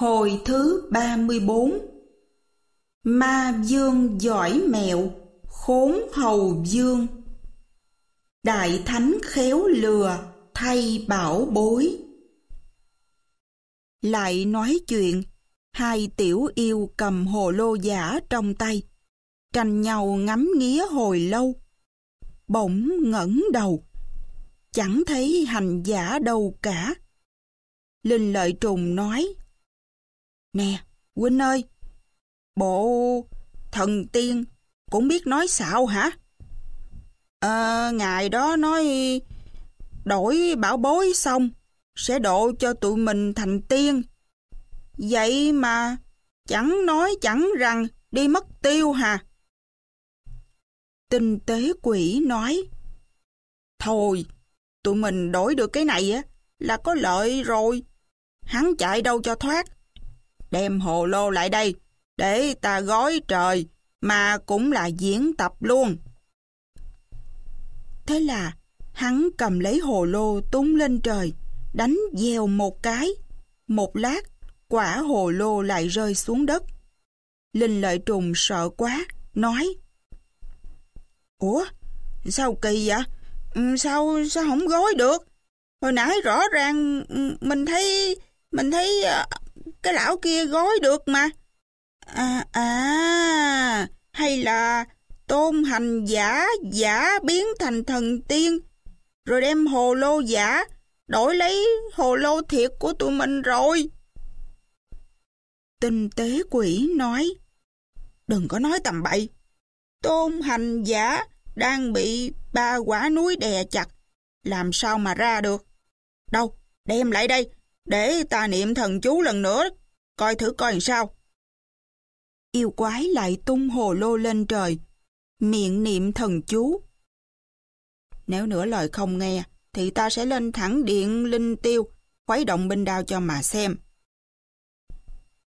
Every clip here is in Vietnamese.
Hồi thứ 34 Ma dương giỏi mẹo, khốn hầu dương Đại thánh khéo lừa, thay bảo bối Lại nói chuyện, hai tiểu yêu cầm hồ lô giả trong tay Tranh nhau ngắm nghía hồi lâu Bỗng ngẩng đầu Chẳng thấy hành giả đâu cả Linh lợi trùng nói Nè, Huynh ơi, bộ thần tiên cũng biết nói xạo hả? À, ờ, ngài đó nói đổi bảo bối xong sẽ độ cho tụi mình thành tiên. Vậy mà chẳng nói chẳng rằng đi mất tiêu hà. Tinh tế quỷ nói Thôi, tụi mình đổi được cái này á là có lợi rồi. Hắn chạy đâu cho thoát đem hồ lô lại đây, để ta gói trời, mà cũng là diễn tập luôn. Thế là hắn cầm lấy hồ lô tung lên trời, đánh dèo một cái. Một lát, quả hồ lô lại rơi xuống đất. Linh lợi trùng sợ quá, nói Ủa, sao kỳ vậy? Ừ, sao, sao không gói được? Hồi nãy rõ ràng ừ, mình thấy, mình thấy à, cái lão kia gói được mà. À, à, hay là tôn hành giả giả biến thành thần tiên, rồi đem hồ lô giả, đổi lấy hồ lô thiệt của tụi mình rồi. Tinh tế quỷ nói, đừng có nói tầm bậy. Tôn hành giả đang bị ba quả núi đè chặt, làm sao mà ra được. Đâu, đem lại đây, để ta niệm thần chú lần nữa, coi thử coi làm sao. Yêu quái lại tung hồ lô lên trời, miệng niệm thần chú. Nếu nửa lời không nghe, thì ta sẽ lên thẳng điện linh tiêu, khuấy động binh đao cho mà xem.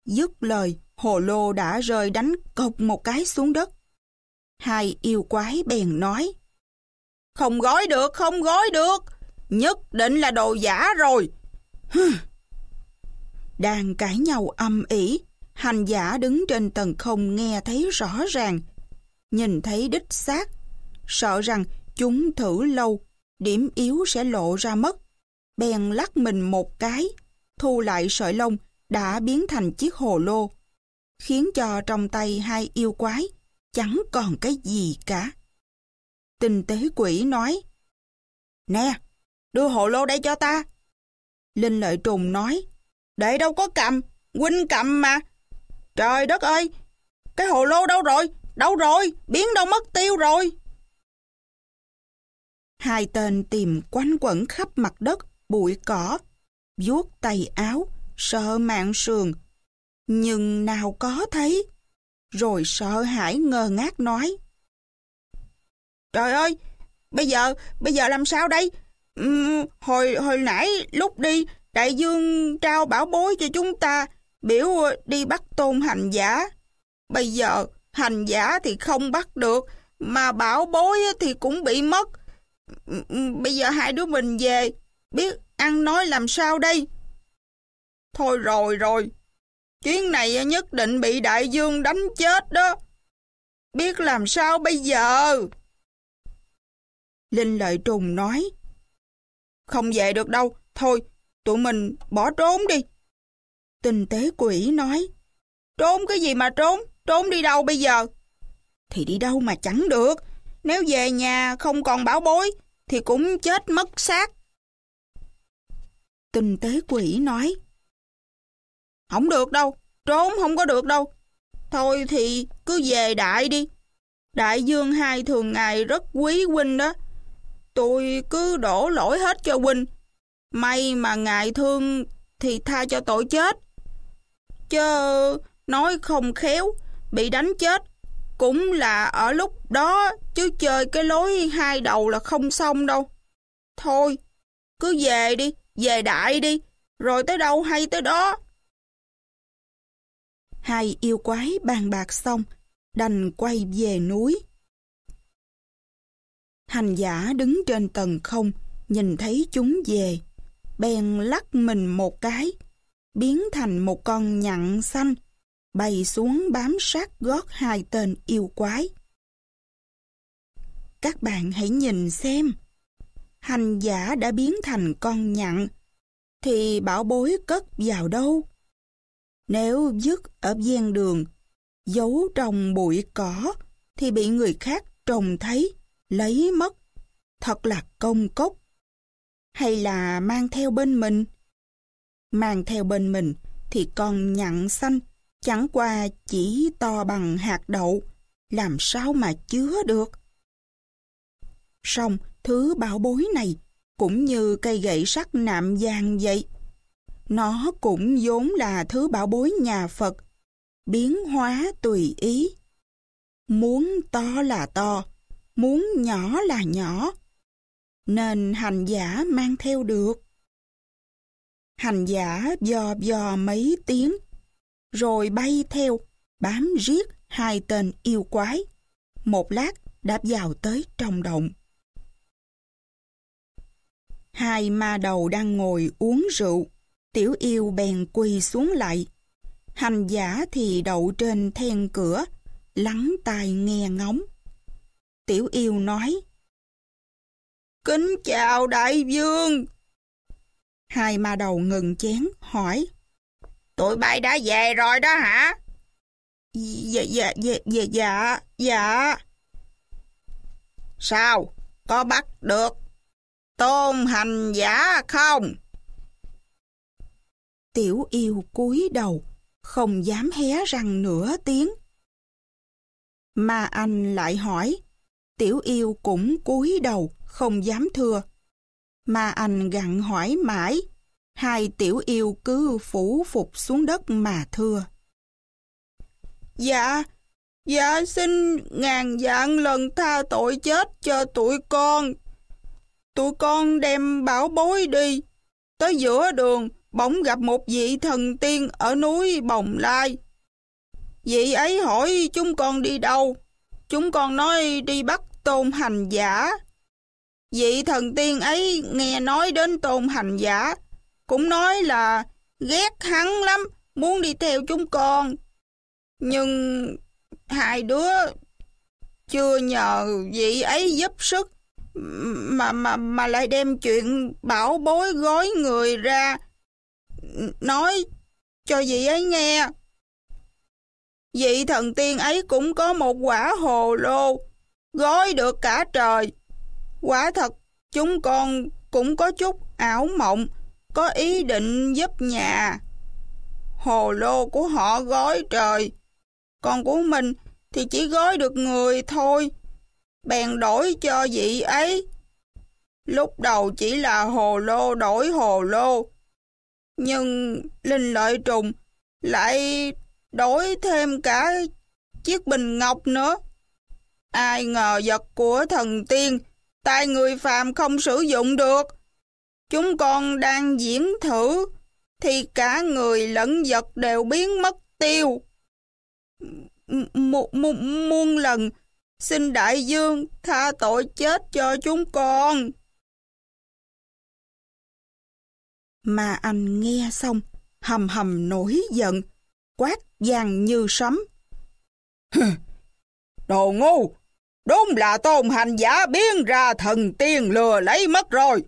Dứt lời, hồ lô đã rơi đánh cộc một cái xuống đất. Hai yêu quái bèn nói. Không gói được, không gói được. Nhất định là đồ giả rồi đang cãi nhau âm ỉ. Hành giả đứng trên tầng không nghe thấy rõ ràng. Nhìn thấy đích xác. Sợ rằng chúng thử lâu, điểm yếu sẽ lộ ra mất. Bèn lắc mình một cái, thu lại sợi lông đã biến thành chiếc hồ lô. Khiến cho trong tay hai yêu quái chẳng còn cái gì cả. Tinh tế quỷ nói Nè, đưa hồ lô đây cho ta. Linh lợi trùng nói Đệ đâu có cầm, huynh cầm mà. Trời đất ơi, cái hồ lô đâu rồi? Đâu rồi? Biến đâu mất tiêu rồi? Hai tên tìm quanh quẩn khắp mặt đất, bụi cỏ, vuốt tay áo, sợ mạng sườn. Nhưng nào có thấy, rồi sợ hãi ngơ ngác nói. Trời ơi, bây giờ, bây giờ làm sao đây? Uhm, hồi hồi nãy lúc đi Đại dương trao bảo bối cho chúng ta, biểu đi bắt tôn hành giả. Bây giờ, hành giả thì không bắt được, mà bảo bối thì cũng bị mất. Bây giờ hai đứa mình về, biết ăn nói làm sao đây? Thôi rồi rồi, chuyến này nhất định bị đại dương đánh chết đó. Biết làm sao bây giờ? Linh lợi trùng nói. Không về được đâu, thôi tụi mình bỏ trốn đi. Tinh tế quỷ nói, trốn cái gì mà trốn, trốn đi đâu bây giờ? Thì đi đâu mà chẳng được, nếu về nhà không còn bảo bối thì cũng chết mất xác. Tinh tế quỷ nói, không được đâu, trốn không có được đâu. Thôi thì cứ về đại đi. Đại dương hai thường ngày rất quý huynh đó. Tôi cứ đổ lỗi hết cho huynh May mà ngài thương thì tha cho tội chết. Chớ nói không khéo, bị đánh chết cũng là ở lúc đó chứ chơi cái lối hai đầu là không xong đâu. Thôi, cứ về đi, về đại đi, rồi tới đâu hay tới đó. Hai yêu quái bàn bạc xong, đành quay về núi. Hành giả đứng trên tầng không, nhìn thấy chúng về bèn lắc mình một cái, biến thành một con nhặn xanh, bay xuống bám sát gót hai tên yêu quái. Các bạn hãy nhìn xem, hành giả đã biến thành con nhặn, thì bảo bối cất vào đâu? Nếu dứt ở gian đường, giấu trong bụi cỏ, thì bị người khác trồng thấy, lấy mất. Thật là công cốc hay là mang theo bên mình? Mang theo bên mình thì con nhặn xanh, chẳng qua chỉ to bằng hạt đậu, làm sao mà chứa được? Xong, thứ bảo bối này cũng như cây gậy sắt nạm vàng vậy. Nó cũng vốn là thứ bảo bối nhà Phật, biến hóa tùy ý. Muốn to là to, muốn nhỏ là nhỏ, nên hành giả mang theo được. Hành giả dò dò mấy tiếng, rồi bay theo, bám riết hai tên yêu quái. Một lát đã vào tới trong động. Hai ma đầu đang ngồi uống rượu, tiểu yêu bèn quỳ xuống lại. Hành giả thì đậu trên then cửa, lắng tai nghe ngóng. Tiểu yêu nói, Kính chào đại dương. Hai ma đầu ngừng chén, hỏi. Tụi bay đã về rồi đó hả? Dạ, dạ, dạ, dạ, dạ, dạ. Sao? Có bắt được tôn hành giả không? Tiểu yêu cúi đầu, không dám hé răng nửa tiếng. Ma anh lại hỏi, tiểu yêu cũng cúi đầu không dám thưa. Mà anh gặng hỏi mãi, hai tiểu yêu cứ phủ phục xuống đất mà thưa. Dạ, dạ xin ngàn vạn lần tha tội chết cho tụi con. Tụi con đem bảo bối đi, tới giữa đường bỗng gặp một vị thần tiên ở núi Bồng Lai. Vị ấy hỏi chúng con đi đâu? Chúng con nói đi bắt tôn hành giả. Vị thần tiên ấy nghe nói đến tôn hành giả, cũng nói là ghét hắn lắm, muốn đi theo chúng con. Nhưng hai đứa chưa nhờ vị ấy giúp sức mà mà mà lại đem chuyện bảo bối gói người ra nói cho vị ấy nghe vị thần tiên ấy cũng có một quả hồ lô, gói được cả trời. Quả thật, chúng con cũng có chút ảo mộng, có ý định giúp nhà. Hồ lô của họ gói trời, còn của mình thì chỉ gói được người thôi. Bèn đổi cho vị ấy. Lúc đầu chỉ là hồ lô đổi hồ lô, nhưng linh lợi trùng lại đổi thêm cả chiếc bình ngọc nữa. Ai ngờ vật của thần tiên, tay người phàm không sử dụng được. Chúng con đang diễn thử, thì cả người lẫn vật đều biến mất tiêu. Một muôn lần, xin đại dương tha tội chết cho chúng con. Mà anh nghe xong, hầm hầm nổi giận, quát vàng như sấm. Đồ ngu, đúng là tôn hành giả biến ra thần tiên lừa lấy mất rồi.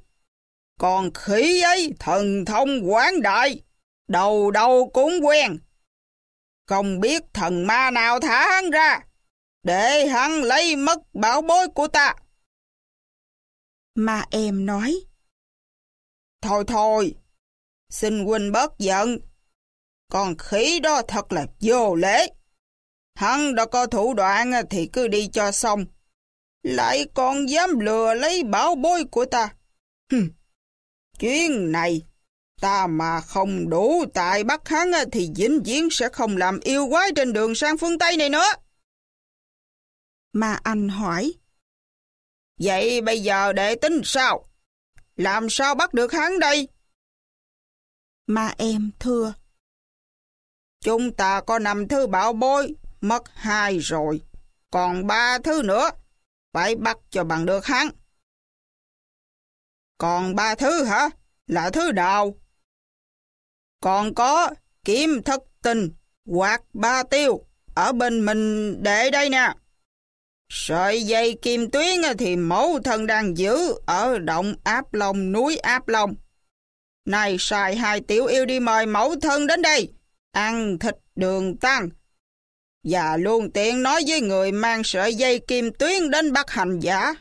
Còn khí ấy thần thông quán đại, đầu đầu cũng quen. Không biết thần ma nào thả hắn ra, để hắn lấy mất bảo bối của ta. Mà em nói. Thôi thôi, xin huynh bớt giận con khí đó thật là vô lễ. Hắn đã có thủ đoạn thì cứ đi cho xong. Lại còn dám lừa lấy bảo bối của ta. Hừm. chuyện này, ta mà không đủ tài bắt hắn thì vĩnh viễn sẽ không làm yêu quái trên đường sang phương Tây này nữa. Mà anh hỏi. Vậy bây giờ để tính sao? Làm sao bắt được hắn đây? Mà em thưa. Chúng ta có năm thứ bảo bối, mất hai rồi. Còn ba thứ nữa, phải bắt cho bằng được hắn. Còn ba thứ hả? Là thứ nào? Còn có kiếm thất tình, quạt ba tiêu, ở bên mình để đây nè. Sợi dây kim tuyến thì mẫu thân đang giữ ở động Áp Long, núi Áp Long. Này xài hai tiểu yêu đi mời mẫu thân đến đây ăn thịt đường tăng. Và luôn tiện nói với người mang sợi dây kim tuyến đến bắt hành giả.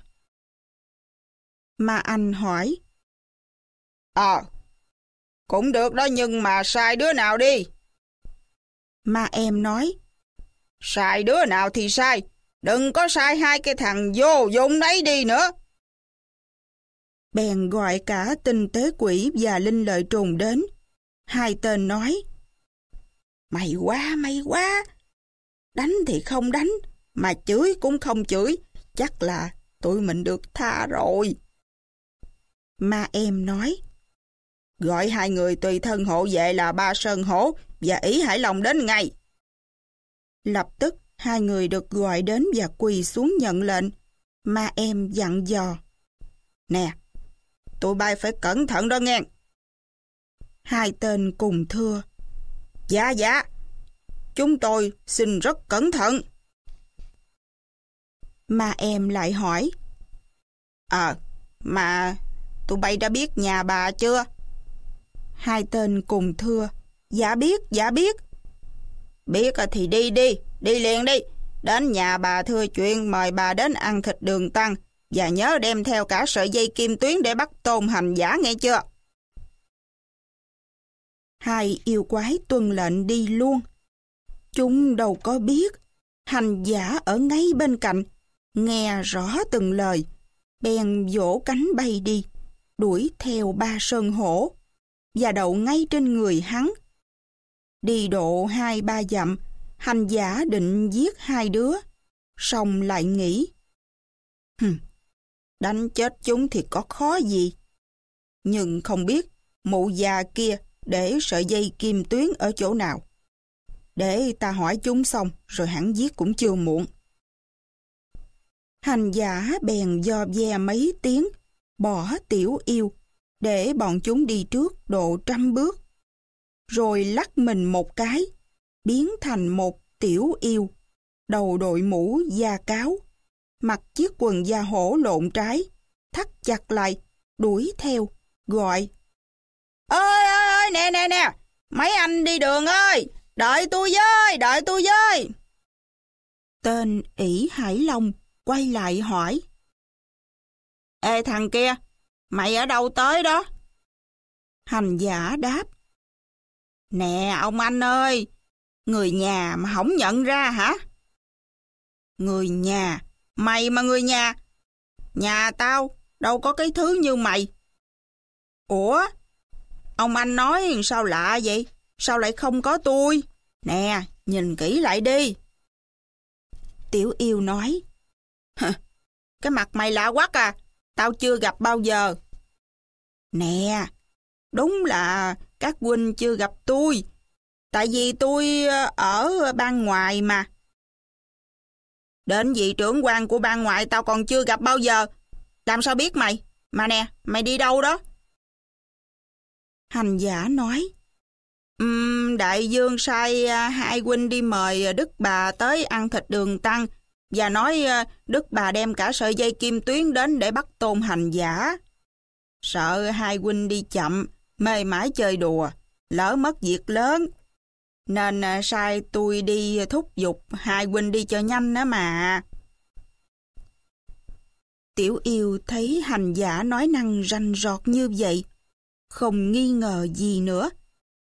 Mà anh hỏi. Ờ, cũng được đó nhưng mà sai đứa nào đi. Mà em nói. Sai đứa nào thì sai, đừng có sai hai cái thằng vô dụng đấy đi nữa. Bèn gọi cả tinh tế quỷ và linh lợi trùng đến. Hai tên nói. May quá, may quá. Đánh thì không đánh, mà chửi cũng không chửi. Chắc là tụi mình được tha rồi. Ma em nói, gọi hai người tùy thân hộ vệ là ba sơn hổ và ý hải lòng đến ngay. Lập tức, hai người được gọi đến và quỳ xuống nhận lệnh. Ma em dặn dò. Nè, tụi bay phải cẩn thận đó nghe. Hai tên cùng thưa. Dạ dạ, chúng tôi xin rất cẩn thận. Mà em lại hỏi. Ờ, à, mà tụi bay đã biết nhà bà chưa? Hai tên cùng thưa. Dạ biết, dạ biết. Biết thì đi đi, đi liền đi. Đến nhà bà thưa chuyện mời bà đến ăn thịt đường tăng và nhớ đem theo cả sợi dây kim tuyến để bắt tôn hành giả nghe chưa? hai yêu quái tuân lệnh đi luôn. Chúng đâu có biết, hành giả ở ngay bên cạnh, nghe rõ từng lời, bèn vỗ cánh bay đi, đuổi theo ba sơn hổ, và đậu ngay trên người hắn. Đi độ hai ba dặm, hành giả định giết hai đứa, xong lại nghĩ. Hừm, đánh chết chúng thì có khó gì. Nhưng không biết, mụ già kia để sợi dây kim tuyến ở chỗ nào. Để ta hỏi chúng xong rồi hẳn giết cũng chưa muộn. Hành giả bèn do ve mấy tiếng, bỏ tiểu yêu, để bọn chúng đi trước độ trăm bước. Rồi lắc mình một cái, biến thành một tiểu yêu, đầu đội mũ da cáo, mặc chiếc quần da hổ lộn trái, thắt chặt lại, đuổi theo, gọi. Ơi! nè nè nè, mấy anh đi đường ơi, đợi tôi với, đợi tôi với. Tên ỷ Hải Long quay lại hỏi. Ê thằng kia, mày ở đâu tới đó? Hành giả đáp. Nè ông anh ơi, người nhà mà không nhận ra hả? Người nhà, mày mà người nhà. Nhà tao đâu có cái thứ như mày. Ủa, Ông anh nói sao lạ vậy? Sao lại không có tôi? Nè, nhìn kỹ lại đi. Tiểu yêu nói. Cái mặt mày lạ quắc à, tao chưa gặp bao giờ. Nè, đúng là các huynh chưa gặp tôi. Tại vì tôi ờ, ở ban ngoài mà. Đến vị trưởng quan của ban ngoại tao còn chưa gặp bao giờ. Làm sao biết mày? Mà nè, mày đi đâu đó? Hành giả nói, um, Đại dương sai à, hai huynh đi mời à, Đức Bà tới ăn thịt đường tăng và nói à, Đức Bà đem cả sợi dây kim tuyến đến để bắt tôn hành giả. Sợ hai huynh đi chậm, mê mãi chơi đùa, lỡ mất việc lớn. Nên sai tôi đi thúc giục hai huynh đi cho nhanh đó mà. Tiểu yêu thấy hành giả nói năng ranh rọt như vậy, không nghi ngờ gì nữa.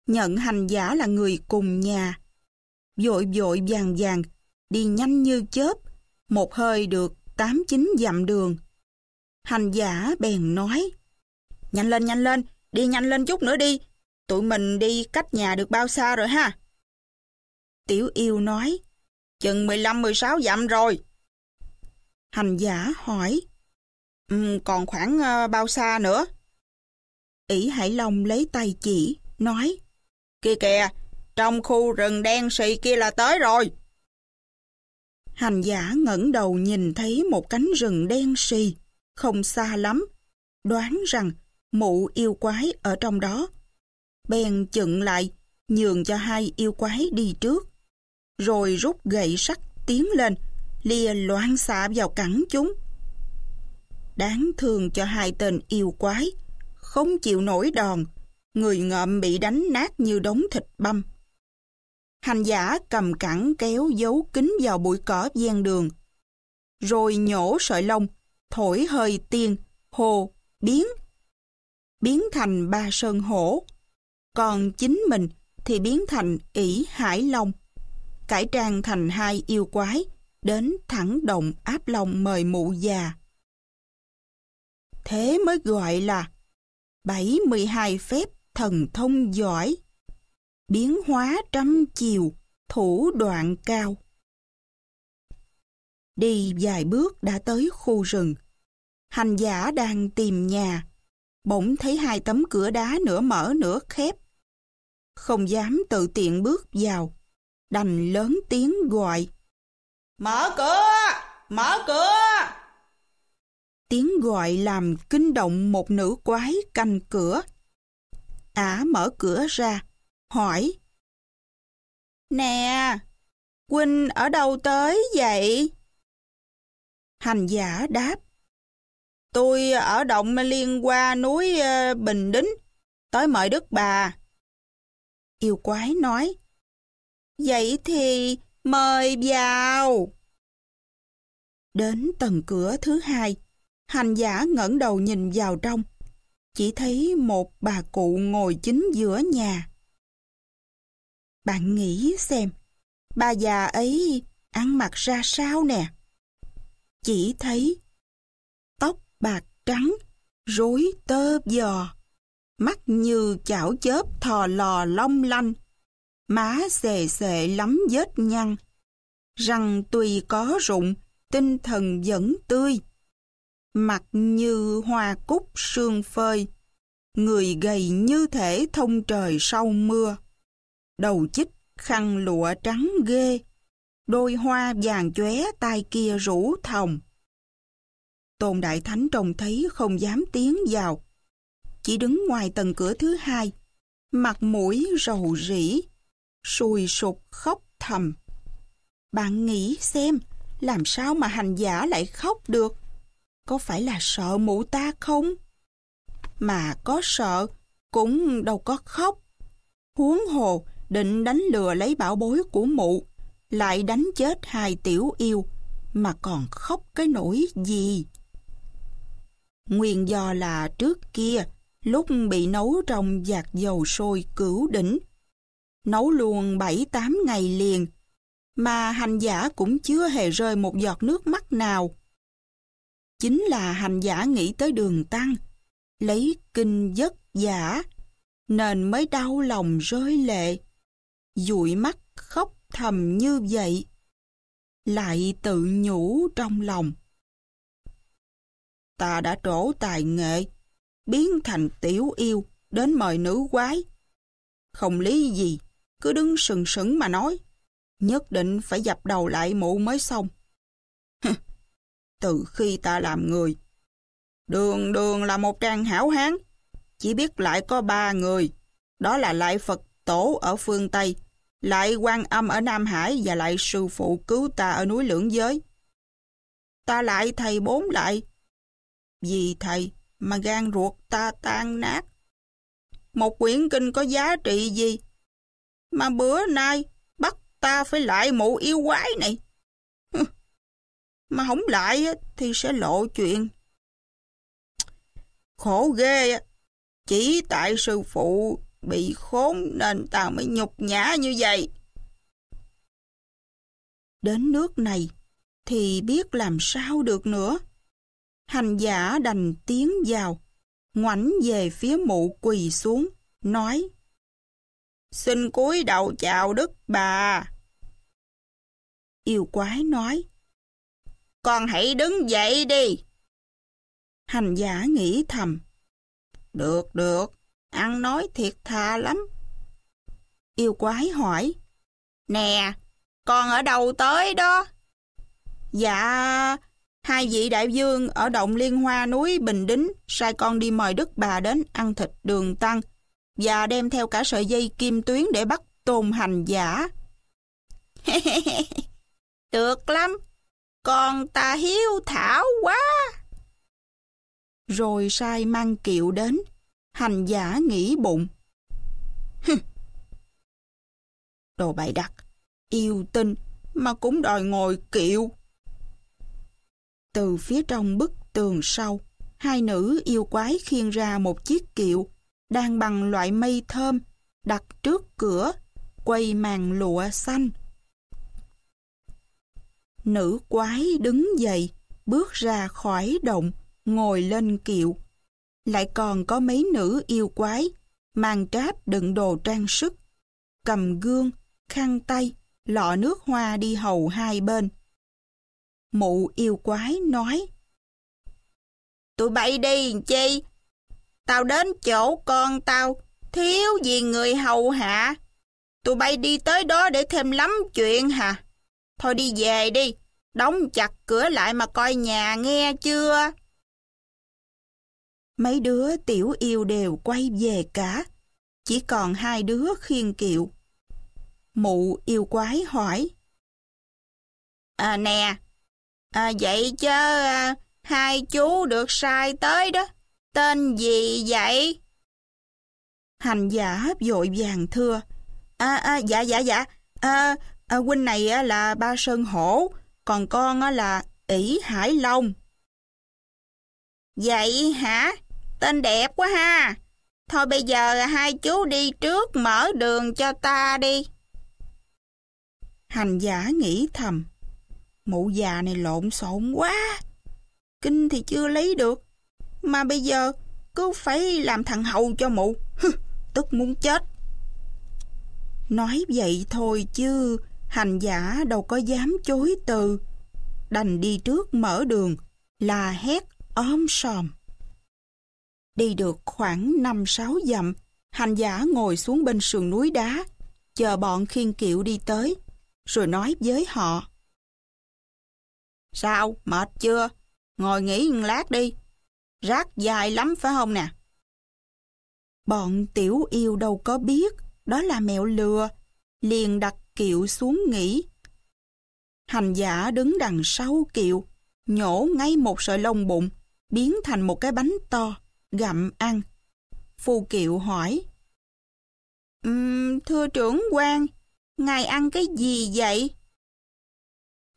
Nhận hành giả là người cùng nhà. Dội dội vàng vàng, đi nhanh như chớp, một hơi được tám chín dặm đường. Hành giả bèn nói, Nhanh lên, nhanh lên, đi nhanh lên chút nữa đi, tụi mình đi cách nhà được bao xa rồi ha? Tiểu yêu nói, chừng 15-16 dặm rồi. Hành giả hỏi, um, còn khoảng uh, bao xa nữa? ỷ Hải Long lấy tay chỉ, nói Kìa kìa, trong khu rừng đen xì kia là tới rồi. Hành giả ngẩng đầu nhìn thấy một cánh rừng đen xì, không xa lắm, đoán rằng mụ yêu quái ở trong đó. Bèn chừng lại, nhường cho hai yêu quái đi trước, rồi rút gậy sắt tiến lên, lìa loạn xạ vào cẳng chúng. Đáng thương cho hai tên yêu quái, không chịu nổi đòn, người ngợm bị đánh nát như đống thịt băm. Hành giả cầm cẳng kéo giấu kính vào bụi cỏ gian đường, rồi nhổ sợi lông, thổi hơi tiên, hồ, biến. Biến thành ba sơn hổ, còn chính mình thì biến thành ỷ hải long, cải trang thành hai yêu quái, đến thẳng động áp long mời mụ già. Thế mới gọi là bảy mươi hai phép thần thông giỏi, biến hóa trăm chiều, thủ đoạn cao. Đi vài bước đã tới khu rừng. Hành giả đang tìm nhà, bỗng thấy hai tấm cửa đá nửa mở nửa khép. Không dám tự tiện bước vào, đành lớn tiếng gọi. Mở cửa! Mở cửa! tiếng gọi làm kinh động một nữ quái canh cửa. Ả mở cửa ra, hỏi. Nè, Quynh ở đâu tới vậy? Hành giả đáp. Tôi ở động liên qua núi ờ, Bình Đính, tới mời Đức Bà. Yêu quái nói. Vậy thì mời vào. Đến tầng cửa thứ hai, Hành giả ngẩng đầu nhìn vào trong, chỉ thấy một bà cụ ngồi chính giữa nhà. Bạn nghĩ xem, bà già ấy ăn mặc ra sao nè? Chỉ thấy tóc bạc trắng, rối tơ giò, mắt như chảo chớp thò lò long lanh, má xề xệ lắm vết nhăn, răng tuy có rụng, tinh thần vẫn tươi mặt như hoa cúc sương phơi, người gầy như thể thông trời sau mưa, đầu chích khăn lụa trắng ghê, đôi hoa vàng chóe tay kia rủ thòng. Tôn Đại Thánh trông thấy không dám tiến vào, chỉ đứng ngoài tầng cửa thứ hai, mặt mũi rầu rĩ, sùi sụp khóc thầm. Bạn nghĩ xem, làm sao mà hành giả lại khóc được? có phải là sợ mụ ta không? Mà có sợ, cũng đâu có khóc. Huống hồ, định đánh lừa lấy bảo bối của mụ, lại đánh chết hai tiểu yêu, mà còn khóc cái nỗi gì? Nguyên do là trước kia, lúc bị nấu trong giạc dầu sôi cửu đỉnh, nấu luôn 7-8 ngày liền, mà hành giả cũng chưa hề rơi một giọt nước mắt nào chính là hành giả nghĩ tới đường tăng, lấy kinh giấc giả, nên mới đau lòng rơi lệ, dụi mắt khóc thầm như vậy, lại tự nhủ trong lòng. Ta đã trổ tài nghệ, biến thành tiểu yêu đến mời nữ quái. Không lý gì, cứ đứng sừng sững mà nói, nhất định phải dập đầu lại mụ mới xong từ khi ta làm người. Đường đường là một trang hảo hán, chỉ biết lại có ba người, đó là lại Phật Tổ ở phương Tây, lại quan âm ở Nam Hải và lại sư phụ cứu ta ở núi Lưỡng Giới. Ta lại thầy bốn lại, vì thầy mà gan ruột ta tan nát. Một quyển kinh có giá trị gì? Mà bữa nay bắt ta phải lại mụ yêu quái này mà không lại thì sẽ lộ chuyện. Khổ ghê, chỉ tại sư phụ bị khốn nên tao mới nhục nhã như vậy. Đến nước này thì biết làm sao được nữa. Hành giả đành tiến vào, ngoảnh về phía mụ quỳ xuống, nói Xin cúi đầu chào đức bà. Yêu quái nói con hãy đứng dậy đi. Hành giả nghĩ thầm. Được, được, ăn nói thiệt thà lắm. Yêu quái hỏi. Nè, con ở đâu tới đó? Dạ, hai vị đại dương ở động Liên Hoa núi Bình Đính sai con đi mời Đức Bà đến ăn thịt đường tăng và đem theo cả sợi dây kim tuyến để bắt tôn hành giả. Được lắm, con ta hiếu thảo quá. Rồi sai mang kiệu đến, hành giả nghĩ bụng. Hừ. Đồ bày đặt, yêu tinh mà cũng đòi ngồi kiệu. Từ phía trong bức tường sau, hai nữ yêu quái khiêng ra một chiếc kiệu, đang bằng loại mây thơm, đặt trước cửa, quay màn lụa xanh. Nữ quái đứng dậy, bước ra khỏi động, ngồi lên kiệu. Lại còn có mấy nữ yêu quái, mang tráp đựng đồ trang sức, cầm gương, khăn tay, lọ nước hoa đi hầu hai bên. Mụ yêu quái nói, Tụi bay đi chi? Tao đến chỗ con tao, thiếu gì người hầu hạ. Tụi bay đi tới đó để thêm lắm chuyện hả? Thôi đi về đi, đóng chặt cửa lại mà coi nhà nghe chưa? Mấy đứa tiểu yêu đều quay về cả, chỉ còn hai đứa khiên kiệu. Mụ yêu quái hỏi. À nè, à, vậy chứ à, hai chú được sai tới đó, tên gì vậy? Hành giả vội vàng thưa. À, à, dạ, dạ, dạ, à, À, huynh này là ba Sơn Hổ, còn con là ỷ Hải Long. Vậy hả? Tên đẹp quá ha. Thôi bây giờ hai chú đi trước mở đường cho ta đi. Hành giả nghĩ thầm. Mụ già này lộn xộn quá. Kinh thì chưa lấy được. Mà bây giờ cứ phải làm thằng hầu cho mụ. Hừ, tức muốn chết. Nói vậy thôi chứ Hành giả đâu có dám chối từ. Đành đi trước mở đường là hét ôm sòm. Đi được khoảng 5-6 dặm, hành giả ngồi xuống bên sườn núi đá, chờ bọn khiên kiệu đi tới, rồi nói với họ. Sao, mệt chưa? Ngồi nghỉ một lát đi. Rác dài lắm phải không nè? Bọn tiểu yêu đâu có biết, đó là mẹo lừa. Liền đặt kiệu xuống nghỉ. Hành giả đứng đằng sau kiệu, nhổ ngay một sợi lông bụng, biến thành một cái bánh to, gặm ăn. Phu kiệu hỏi, um, Thưa trưởng quan, ngài ăn cái gì vậy?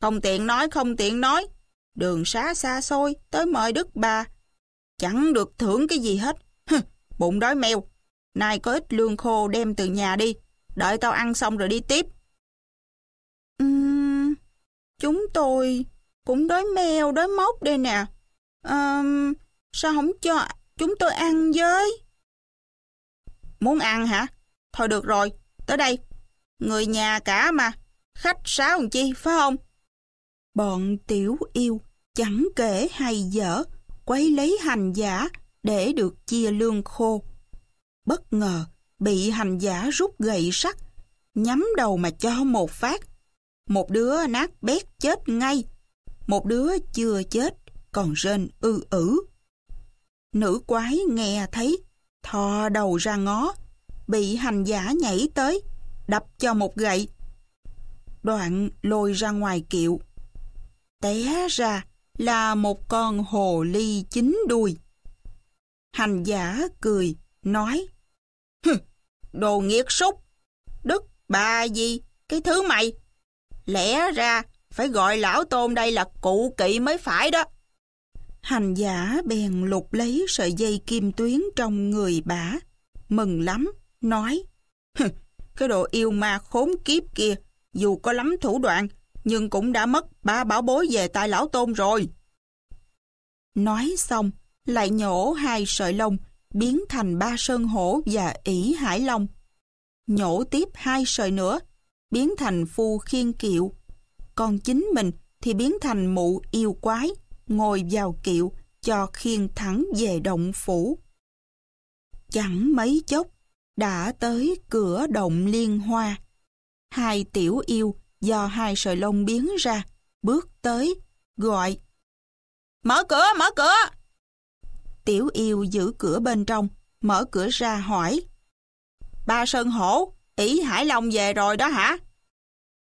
Không tiện nói, không tiện nói. Đường xá xa xôi, tới mời đức bà. Chẳng được thưởng cái gì hết. bụng đói mèo. Nay có ít lương khô đem từ nhà đi. Đợi tao ăn xong rồi đi tiếp. Chúng tôi cũng đói mèo đói mốc đây nè. À, sao không cho chúng tôi ăn với? Muốn ăn hả? Thôi được rồi, tới đây. Người nhà cả mà, khách sáo làm chi, phải không? Bọn tiểu yêu chẳng kể hay dở, quấy lấy hành giả để được chia lương khô. Bất ngờ, bị hành giả rút gậy sắt, nhắm đầu mà cho một phát, một đứa nát bét chết ngay, một đứa chưa chết còn rên ư ử. Nữ quái nghe thấy, thò đầu ra ngó, bị hành giả nhảy tới, đập cho một gậy. Đoạn lôi ra ngoài kiệu. Té ra là một con hồ ly chín đuôi. Hành giả cười, nói hừ, Đồ nghiệt súc, đức bà gì, cái thứ mày Lẽ ra phải gọi lão tôn đây là cụ kỵ mới phải đó. Hành giả bèn lục lấy sợi dây kim tuyến trong người bả. Mừng lắm, nói. Cái đồ yêu ma khốn kiếp kia, dù có lắm thủ đoạn, nhưng cũng đã mất ba bảo bối về tay lão tôn rồi. Nói xong, lại nhổ hai sợi lông, biến thành ba sơn hổ và ỷ hải long. Nhổ tiếp hai sợi nữa, biến thành phu khiên kiệu. Còn chính mình thì biến thành mụ yêu quái, ngồi vào kiệu cho khiên thẳng về động phủ. Chẳng mấy chốc, đã tới cửa động liên hoa. Hai tiểu yêu do hai sợi lông biến ra, bước tới, gọi. Mở cửa, mở cửa! Tiểu yêu giữ cửa bên trong, mở cửa ra hỏi. Ba Sơn Hổ, Ý Hải Long về rồi đó hả?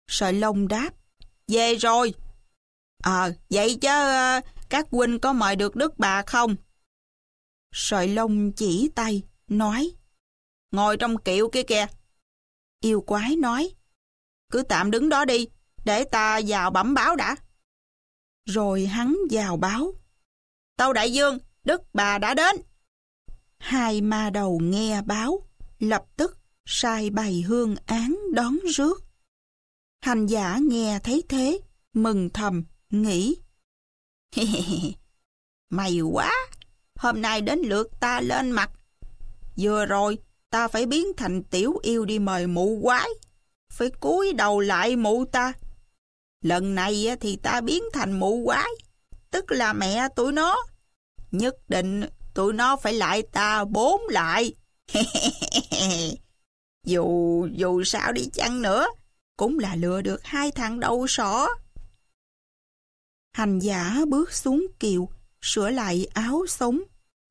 Sợi lông đáp. Về rồi. Ờ, vậy chứ ờ, các huynh có mời được đức bà không? Sợi lông chỉ tay, nói. Ngồi trong kiệu kia kìa. Yêu quái nói. Cứ tạm đứng đó đi, để ta vào bẩm báo đã. Rồi hắn vào báo. Tâu đại dương, đức bà đã đến. Hai ma đầu nghe báo, lập tức sai bày hương án đón rước. Hành giả nghe thấy thế, mừng thầm, nghĩ. May quá, hôm nay đến lượt ta lên mặt. Vừa rồi, ta phải biến thành tiểu yêu đi mời mụ quái. Phải cúi đầu lại mụ ta. Lần này thì ta biến thành mụ quái, tức là mẹ tụi nó. Nhất định tụi nó phải lại ta bốn lại. Dù, dù sao đi chăng nữa, cũng là lừa được hai thằng đầu sỏ. Hành giả bước xuống kiều, sửa lại áo sống,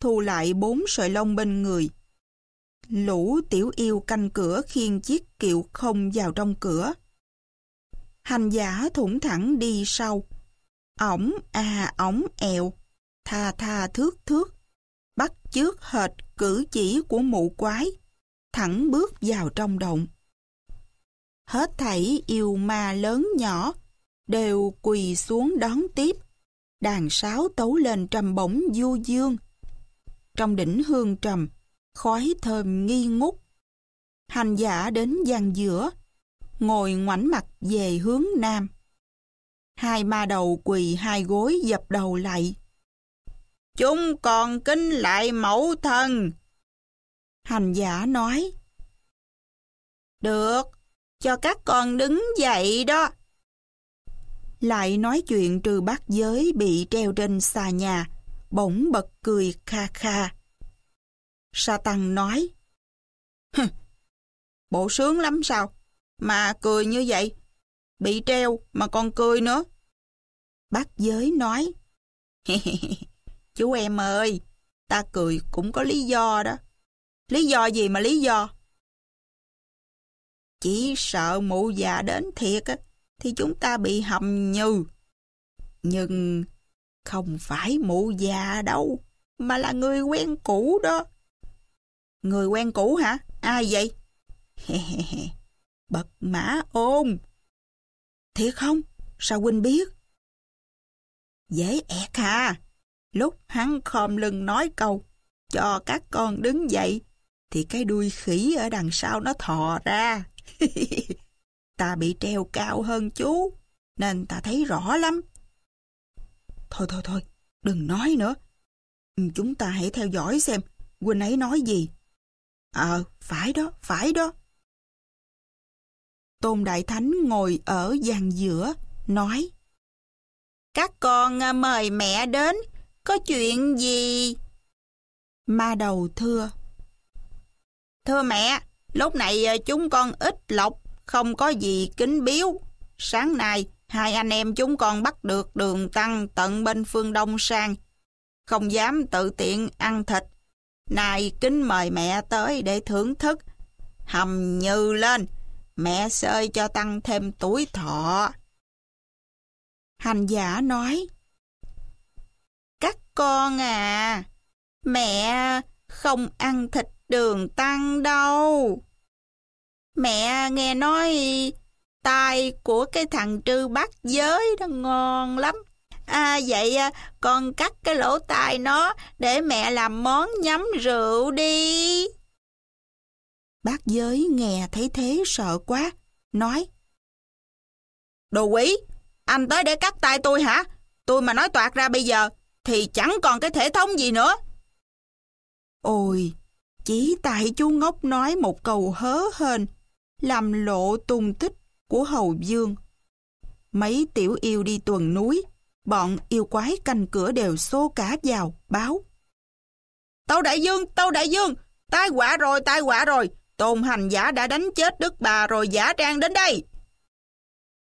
thu lại bốn sợi lông bên người. Lũ tiểu yêu canh cửa khiêng chiếc kiệu không vào trong cửa. Hành giả thủng thẳng đi sau. Ổng à ổng ẹo, tha tha thước thước, bắt chước hệt cử chỉ của mụ quái thẳng bước vào trong động. Hết thảy yêu ma lớn nhỏ, đều quỳ xuống đón tiếp. Đàn sáo tấu lên trầm bổng du dương. Trong đỉnh hương trầm, khói thơm nghi ngút. Hành giả đến gian giữa, ngồi ngoảnh mặt về hướng nam. Hai ma đầu quỳ hai gối dập đầu lại. Chúng còn kính lại mẫu thần, Hành giả nói. Được, cho các con đứng dậy đó. Lại nói chuyện trừ bát giới bị treo trên xà nhà, bỗng bật cười kha kha. Satan nói, Hừ, bộ sướng lắm sao, mà cười như vậy, bị treo mà còn cười nữa. Bác giới nói, Chú em ơi, ta cười cũng có lý do đó. Lý do gì mà lý do? Chỉ sợ mụ già đến thiệt á, thì chúng ta bị hầm nhừ. Nhưng không phải mụ già đâu, mà là người quen cũ đó. Người quen cũ hả? Ai vậy? Bật mã ôn. Thiệt không? Sao huynh biết? Dễ ẹt hà. Lúc hắn khom lưng nói câu, cho các con đứng dậy thì cái đuôi khỉ ở đằng sau nó thò ra. ta bị treo cao hơn chú, nên ta thấy rõ lắm. Thôi thôi thôi, đừng nói nữa. Chúng ta hãy theo dõi xem Quỳnh ấy nói gì. Ờ, phải đó, phải đó. Tôn Đại Thánh ngồi ở giàn giữa, nói Các con à, mời mẹ đến, có chuyện gì? Ma đầu thưa Thưa mẹ, lúc này ờ, chúng con ít lộc, không có gì kính biếu. Sáng nay, hai anh em chúng con bắt được đường tăng tận bên phương Đông sang. Không dám tự tiện ăn thịt. Này kính mời mẹ tới để thưởng thức. Hầm như lên, mẹ sơi cho tăng thêm tuổi thọ. Hành giả nói, Các con à, mẹ không ăn thịt đường tăng đâu. Mẹ nghe nói tai của cái thằng trư bắt giới nó ngon lắm. À, vậy à, con cắt cái lỗ tai nó để mẹ làm món nhắm rượu đi. Bác giới nghe thấy thế sợ quá, nói Đồ quý anh tới để cắt tay tôi hả? Tôi mà nói toạc ra bây giờ thì chẳng còn cái thể thống gì nữa. Ôi, chỉ tại chú Ngốc nói một câu hớ hên, làm lộ tung tích của Hầu Dương. Mấy tiểu yêu đi tuần núi, bọn yêu quái canh cửa đều xô cả vào, báo. Tâu Đại Dương, Tâu Đại Dương, tai quả rồi, tai quả rồi, tôn hành giả đã đánh chết đức bà rồi giả trang đến đây.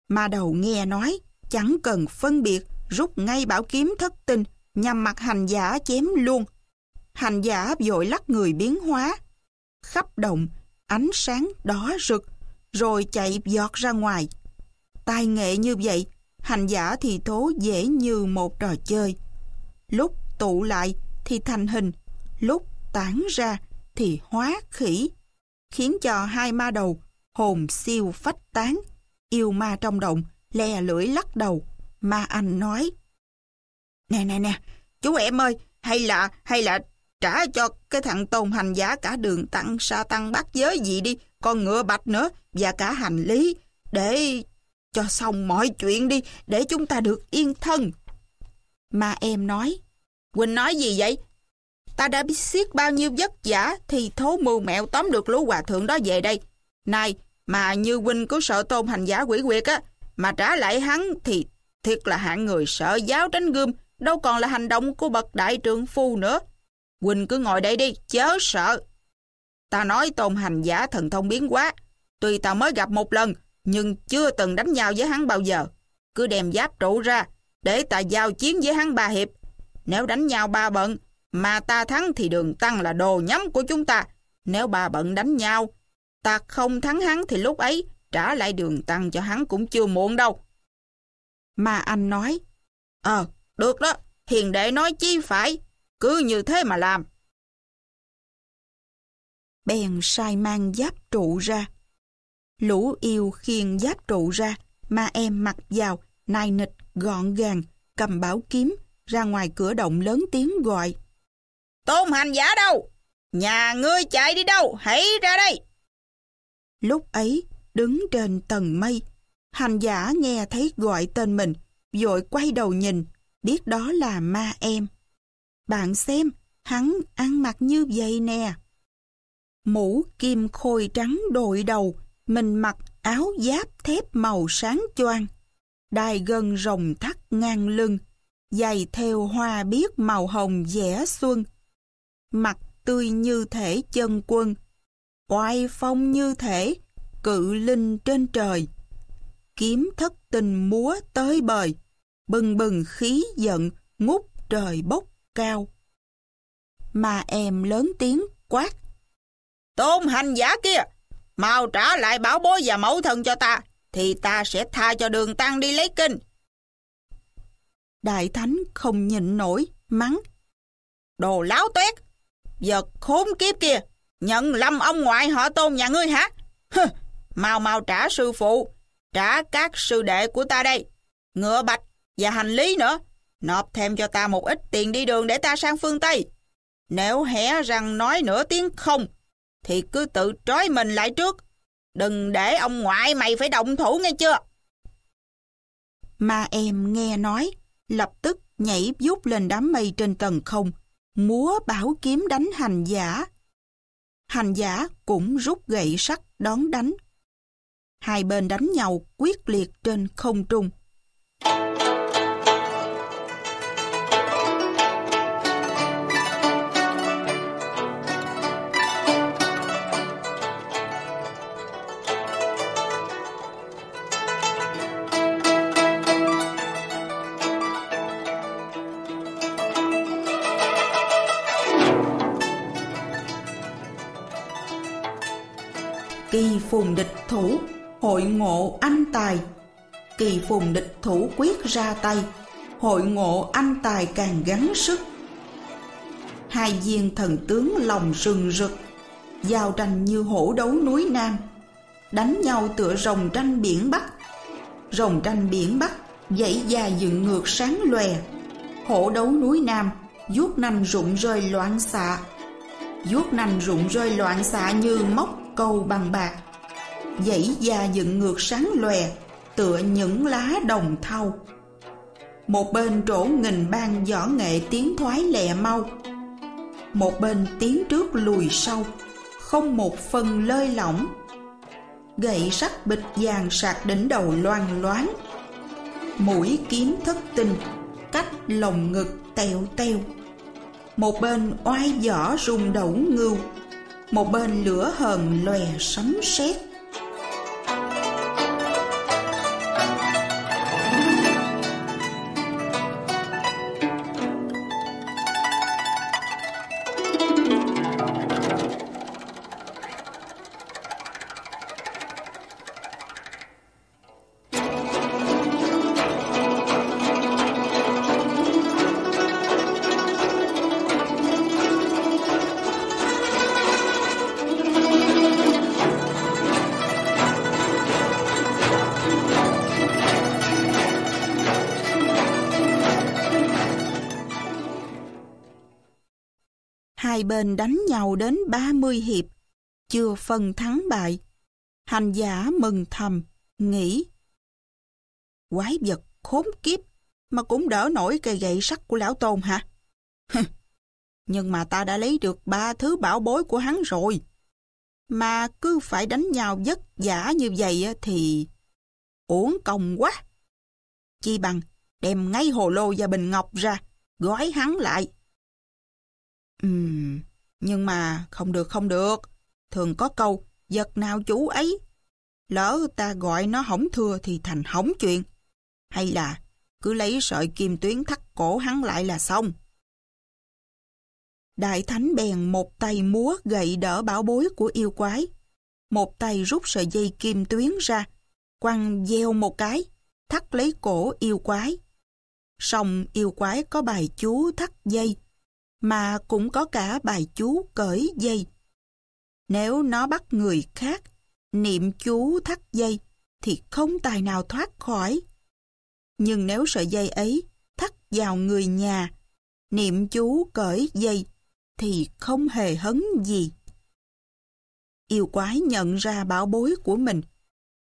Mà đầu nghe nói, chẳng cần phân biệt, rút ngay bảo kiếm thất tinh, nhằm mặt hành giả chém luôn hành giả vội lắc người biến hóa. Khắp động, ánh sáng đó rực, rồi chạy giọt ra ngoài. Tài nghệ như vậy, hành giả thì thố dễ như một trò chơi. Lúc tụ lại thì thành hình, lúc tản ra thì hóa khỉ, khiến cho hai ma đầu hồn siêu phách tán, yêu ma trong động, le lưỡi lắc đầu, ma anh nói. Nè nè nè, chú em ơi, hay là, hay là Trả cho cái thằng tôn hành giả cả đường tăng sa tăng bát giới gì đi, con ngựa bạch nữa và cả hành lý để cho xong mọi chuyện đi để chúng ta được yên thân. Mà em nói, Quỳnh nói gì vậy? Ta đã biết xiết bao nhiêu vất vả thì thố mưu mẹo tóm được lũ hòa thượng đó về đây. Này, mà như huynh cứ sợ tôn hành giả quỷ quyệt á, mà trả lại hắn thì thiệt là hạng người sợ giáo tránh gươm, đâu còn là hành động của bậc đại trượng phu nữa. Quỳnh cứ ngồi đây đi, chớ sợ. Ta nói tôn hành giả thần thông biến quá. Tuy ta mới gặp một lần, nhưng chưa từng đánh nhau với hắn bao giờ. Cứ đem giáp trụ ra, để ta giao chiến với hắn ba hiệp. Nếu đánh nhau ba bận, mà ta thắng thì đường tăng là đồ nhắm của chúng ta. Nếu ba bận đánh nhau, ta không thắng hắn thì lúc ấy trả lại đường tăng cho hắn cũng chưa muộn đâu. Mà anh nói, Ờ, được đó, hiền đệ nói chi phải. Cứ như thế mà làm. Bèn sai mang giáp trụ ra. Lũ yêu khiên giáp trụ ra, ma em mặc vào, nai nịch, gọn gàng, cầm bảo kiếm, ra ngoài cửa động lớn tiếng gọi. Tôn hành giả đâu? Nhà ngươi chạy đi đâu? Hãy ra đây! Lúc ấy, đứng trên tầng mây, hành giả nghe thấy gọi tên mình, vội quay đầu nhìn, biết đó là ma em. Bạn xem, hắn ăn mặc như vậy nè. Mũ kim khôi trắng đội đầu, mình mặc áo giáp thép màu sáng choang. Đai gân rồng thắt ngang lưng, giày theo hoa biếc màu hồng vẽ xuân. Mặt tươi như thể chân quân, oai phong như thể cự linh trên trời. Kiếm thất tình múa tới bời, bừng bừng khí giận ngút trời bốc cao. Mà em lớn tiếng quát. Tôn hành giả kia, mau trả lại bảo bối và mẫu thân cho ta, thì ta sẽ tha cho đường tăng đi lấy kinh. Đại thánh không nhịn nổi, mắng. Đồ láo tuét, giật khốn kiếp kia, nhận lâm ông ngoại họ tôn nhà ngươi hả? Hừ, mau mau trả sư phụ, trả các sư đệ của ta đây, ngựa bạch và hành lý nữa. Nộp thêm cho ta một ít tiền đi đường để ta sang phương Tây. Nếu hé răng nói nửa tiếng không, thì cứ tự trói mình lại trước. Đừng để ông ngoại mày phải động thủ nghe chưa? Ma em nghe nói, lập tức nhảy vút lên đám mây trên tầng không, múa bảo kiếm đánh hành giả. Hành giả cũng rút gậy sắt đón đánh. Hai bên đánh nhau quyết liệt trên không trung. Thank you. phùng địch thủ, hội ngộ anh tài. Kỳ phùng địch thủ quyết ra tay, hội ngộ anh tài càng gắng sức. Hai viên thần tướng lòng rừng rực, giao tranh như hổ đấu núi Nam, đánh nhau tựa rồng tranh biển Bắc. Rồng tranh biển Bắc dãy da dựng ngược sáng lòe, hổ đấu núi Nam vuốt nanh rụng rơi loạn xạ vuốt nành rụng rơi loạn xạ như móc câu bằng bạc dãy già dựng ngược sáng lòe, tựa những lá đồng thau. Một bên trổ nghìn ban võ nghệ tiến thoái lẹ mau, một bên tiến trước lùi sau, không một phần lơi lỏng. Gậy sắt bịch vàng sạc đỉnh đầu loang loáng, mũi kiếm thất tinh, cách lồng ngực tèo tèo. Một bên oai võ rung đẩu ngưu, một bên lửa hờn lòe sấm sét bên đánh nhau đến 30 hiệp, chưa phân thắng bại. Hành giả mừng thầm, nghĩ. Quái vật khốn kiếp mà cũng đỡ nổi cây gậy sắt của lão tôn hả? Nhưng mà ta đã lấy được ba thứ bảo bối của hắn rồi. Mà cứ phải đánh nhau vất vả như vậy thì... uổng công quá. Chi bằng đem ngay hồ lô và bình ngọc ra, gói hắn lại. Ừm, nhưng mà không được không được. Thường có câu giật nào chú ấy. Lỡ ta gọi nó hỏng thưa thì thành hỏng chuyện. Hay là cứ lấy sợi kim tuyến thắt cổ hắn lại là xong. Đại thánh bèn một tay múa gậy đỡ bảo bối của yêu quái. Một tay rút sợi dây kim tuyến ra, quăng gieo một cái, thắt lấy cổ yêu quái. Xong yêu quái có bài chú thắt dây, mà cũng có cả bài chú cởi dây. Nếu nó bắt người khác, niệm chú thắt dây, thì không tài nào thoát khỏi. Nhưng nếu sợi dây ấy thắt vào người nhà, niệm chú cởi dây, thì không hề hấn gì. Yêu quái nhận ra bảo bối của mình,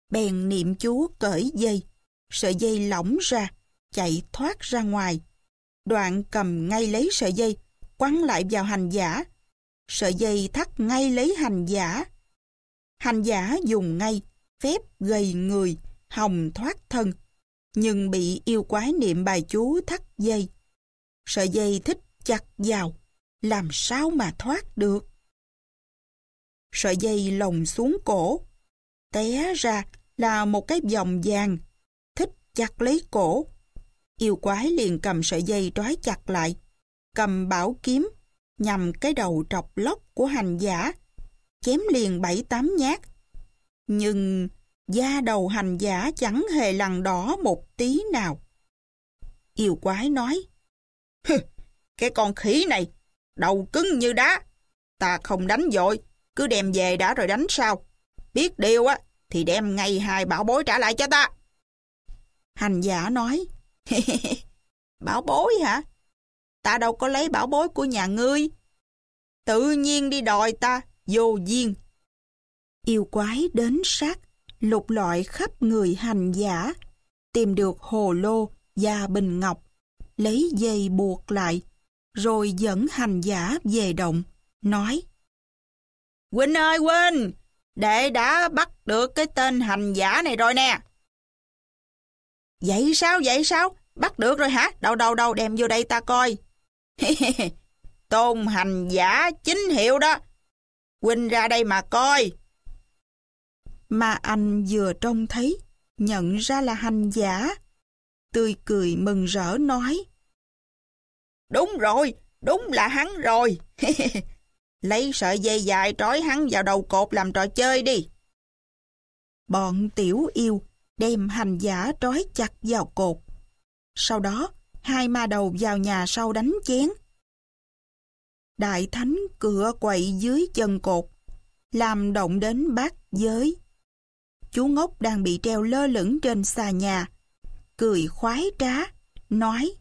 bèn niệm chú cởi dây, sợi dây lỏng ra, chạy thoát ra ngoài. Đoạn cầm ngay lấy sợi dây, quắn lại vào hành giả. Sợi dây thắt ngay lấy hành giả. Hành giả dùng ngay, phép gầy người, hồng thoát thân, nhưng bị yêu quái niệm bài chú thắt dây. Sợi dây thích chặt vào, làm sao mà thoát được? Sợi dây lồng xuống cổ, té ra là một cái vòng vàng, thích chặt lấy cổ. Yêu quái liền cầm sợi dây trói chặt lại, cầm bảo kiếm, nhằm cái đầu trọc lóc của hành giả, chém liền bảy tám nhát. Nhưng da đầu hành giả chẳng hề lằn đỏ một tí nào. Yêu quái nói, Cái con khỉ này, đầu cứng như đá, ta không đánh dội, cứ đem về đã rồi đánh sao. Biết điều á, thì đem ngay hai bảo bối trả lại cho ta. Hành giả nói, Bảo bối hả? ta đâu có lấy bảo bối của nhà ngươi. Tự nhiên đi đòi ta, vô duyên. Yêu quái đến sát, lục lọi khắp người hành giả, tìm được hồ lô và bình ngọc, lấy dây buộc lại, rồi dẫn hành giả về động, nói Quỳnh ơi Quỳnh, đệ đã bắt được cái tên hành giả này rồi nè. Vậy sao, vậy sao? Bắt được rồi hả? Đâu đâu đâu đem vô đây ta coi. Tôn hành giả chính hiệu đó. Huynh ra đây mà coi. Mà anh vừa trông thấy, nhận ra là hành giả. Tươi cười mừng rỡ nói. Đúng rồi, đúng là hắn rồi. Lấy sợi dây dài trói hắn vào đầu cột làm trò chơi đi. Bọn tiểu yêu đem hành giả trói chặt vào cột. Sau đó, hai ma đầu vào nhà sau đánh chén. Đại thánh cửa quậy dưới chân cột, làm động đến bát giới. Chú ngốc đang bị treo lơ lửng trên xà nhà, cười khoái trá, nói